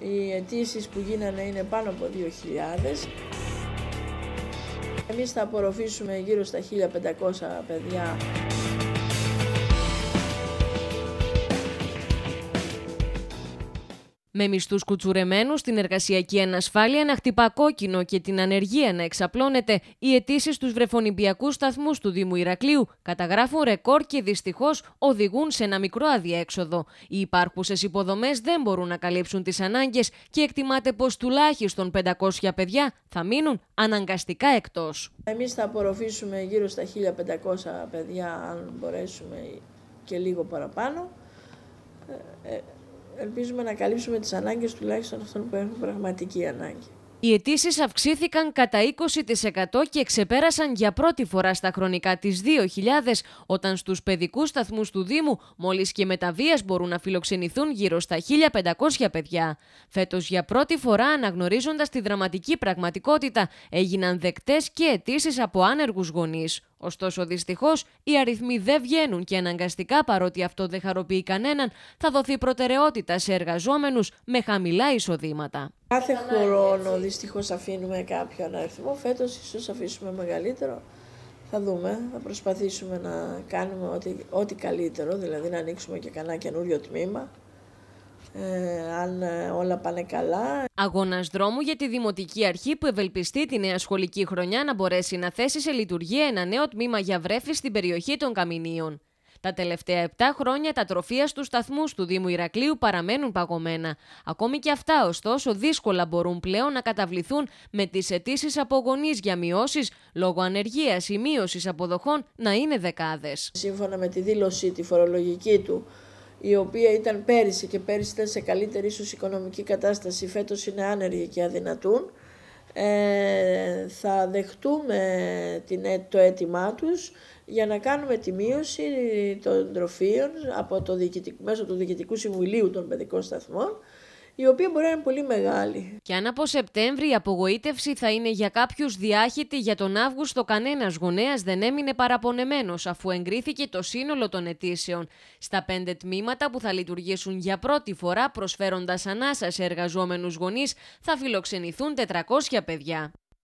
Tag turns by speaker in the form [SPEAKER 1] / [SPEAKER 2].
[SPEAKER 1] Οι αιτήσεις που γίνανε είναι πάνω από 2.000. Εμείς θα απορροφήσουμε γύρω στα 1.500 παιδιά.
[SPEAKER 2] με μισθούς κουτσουρεμένους την εργασιακή ανασφάλεια να χτυπά κόκκινο και την ανεργία να εξαπλώνεται, οι αιτήσεις στους βρεφονιμπιακούς σταθμούς του Δήμου Ηρακλείου καταγράφουν ρεκόρ και δυστυχώς οδηγούν σε ένα μικρό αδιέξοδο. Οι υπάρχουσες υποδομές δεν μπορούν να καλύψουν τις ανάγκες και εκτιμάται πως τουλάχιστον 500 παιδιά θα μείνουν αναγκαστικά εκτός.
[SPEAKER 1] Εμείς θα απορροφήσουμε γύρω στα 1500 παιδιά αν μπορέσουμε και λίγο παραπάνω. Ε, ε, ελπίζουμε να καλύψουμε τις ανάγκες τουλάχιστον αυτών που έχουν πραγματική ανάγκη.
[SPEAKER 2] Οι αιτήσεις αυξήθηκαν κατά 20% και ξεπέρασαν για πρώτη φορά στα χρονικά τι 2.000, όταν στους παιδικούς σταθμούς του Δήμου μόλις και μεταβίας μπορούν να φιλοξενηθούν γύρω στα 1.500 παιδιά. Φέτος για πρώτη φορά αναγνωρίζοντας τη δραματική πραγματικότητα έγιναν δεκτές και αιτήσεις από άνεργους γονείς, Ωστόσο, δυστυχώς, οι αριθμοί δεν βγαίνουν και αναγκαστικά, παρότι αυτό δεν χαροποιεί κανέναν, θα δοθεί προτεραιότητα σε εργαζόμενους με χαμηλά εισοδήματα.
[SPEAKER 1] Κάθε χρόνο δυστυχώς αφήνουμε κάποιον αριθμό. Φέτος ίσως αφήσουμε μεγαλύτερο. Θα δούμε, θα προσπαθήσουμε να κάνουμε ό,τι, καλύτερο, δηλαδή να ανοίξουμε και κανένα καινούριο τμήμα. Ε, αν ε,
[SPEAKER 2] όλα πάνε καλά. Αγώνας δρόμου για τη Δημοτική Αρχή που ευελπιστεί τη νέα σχολική χρονιά να μπορέσει να θέσει σε λειτουργία ένα νέο τμήμα για βρέφη στην περιοχή των Καμινίων. Τα τελευταία 7 χρόνια τα τροφεία στους σταθμούς του Δήμου Ηρακλείου παραμένουν παγωμένα. Ακόμη και αυτά, ωστόσο, δύσκολα μπορούν πλέον να καταβληθούν με τις αιτήσεις από για μειώσεις λόγω ανεργίας ή μείωσης αποδοχών να είναι δεκάδες. Σύμφωνα με τη δήλωση
[SPEAKER 1] τη φορολογική του, η οποία ήταν πέρυσι και πέρυσι ήταν σε καλύτερη ίσως οικονομική κατάσταση, φέτος είναι άνεργοι και αδυνατούν, ε, θα δεχτούμε την, το αίτημά τους για να κάνουμε τη μείωση των τροφίων από το μέσω του Διοικητικού Συμβουλίου των Παιδικών Σταθμών η οποία
[SPEAKER 2] μπορεί να είναι πολύ μεγάλη. Και αν από Σεπτέμβρη η απογοήτευση θα είναι για κάποιους διάχυτη, για τον Αύγουστο κανένας γονέας δεν έμεινε παραπονεμένος, αφού εγκρίθηκε το σύνολο των αιτήσεων. Στα πέντε τμήματα που θα λειτουργήσουν για πρώτη φορά, προσφέροντας ανάσα σε εργαζόμενους γονείς, θα φιλοξενηθούν 400 παιδιά.